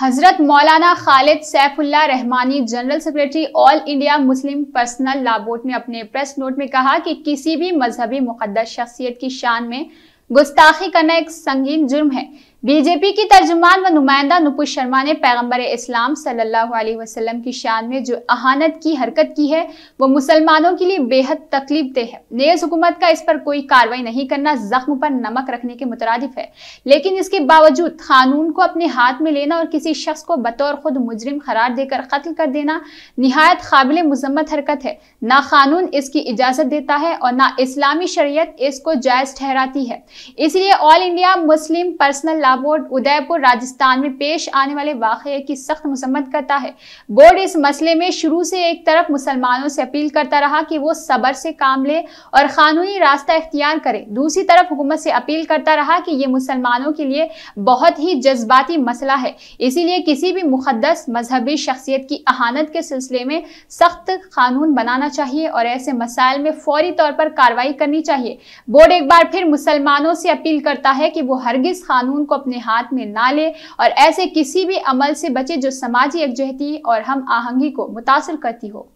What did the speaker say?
हजरत मौलाना Khalid Saifullah Rahmani general secretary all India Muslim personal law board ने अपने प्रेस नोट में कहा कि किसी भी मजहबी मुकदस शख्सियत की शान में गुस्ताखी करना एक संगीन जुर्म है बीजेपी की तर्जमान व नुमाइंदा नुपुर शर्मा ने पैगम्बर इस्लाम सल्लल्लाहु अलैहि वसल्लम की शान में जो अहानत की हरकत की है वो मुसलमानों के लिए बेहद तकलीफ दे है नेज हुकूमत का इस पर कोई कार्रवाई नहीं करना जख्म पर नमक रखने के मुतरद है लेकिन इसके बावजूद कानून को अपने हाथ में लेना और किसी शख्स को बतौर खुद मुजरिम करार देकर कत्ल कर देना नहायत काबिल मजम्मत हरकत है ना कानून इसकी इजाज़त देता है और ना इस्लामी शरीय इसको जायज़ ठहराती है इसलिए all India Muslim personal law board Udaipur Rajasthan में पेश आने वाले वाक़े की सख्त मुसम्मत करता है बोर्ड इस मसले में शुरू से एक तरफ मुसलमानों से अपील करता रहा कि वो सबर से काम ले और कानूनी रास्ता इख्तियार करे दूसरी तरफ हुकूमत से अपील करता रहा कि ये मुसलमानों के लिए बहुत ही जज्बाती मसला है इसीलिए किसी भी मुकदस मजहबी शख्सियत की अहानत के सिलसिले में सख्त कानून बनाना चाहिए और ऐसे मसाइल में फौरी तौर पर कार्रवाई करनी चाहिए बोर्ड एक बार फिर मुसलमानों किसानों से अपील करता है कि वो हरगिज कानून को अपने हाथ में ना ले और ऐसे किसी भी अमल से बचे जो समाजी एकजहती और हम आहंगी को मुतासर करती हो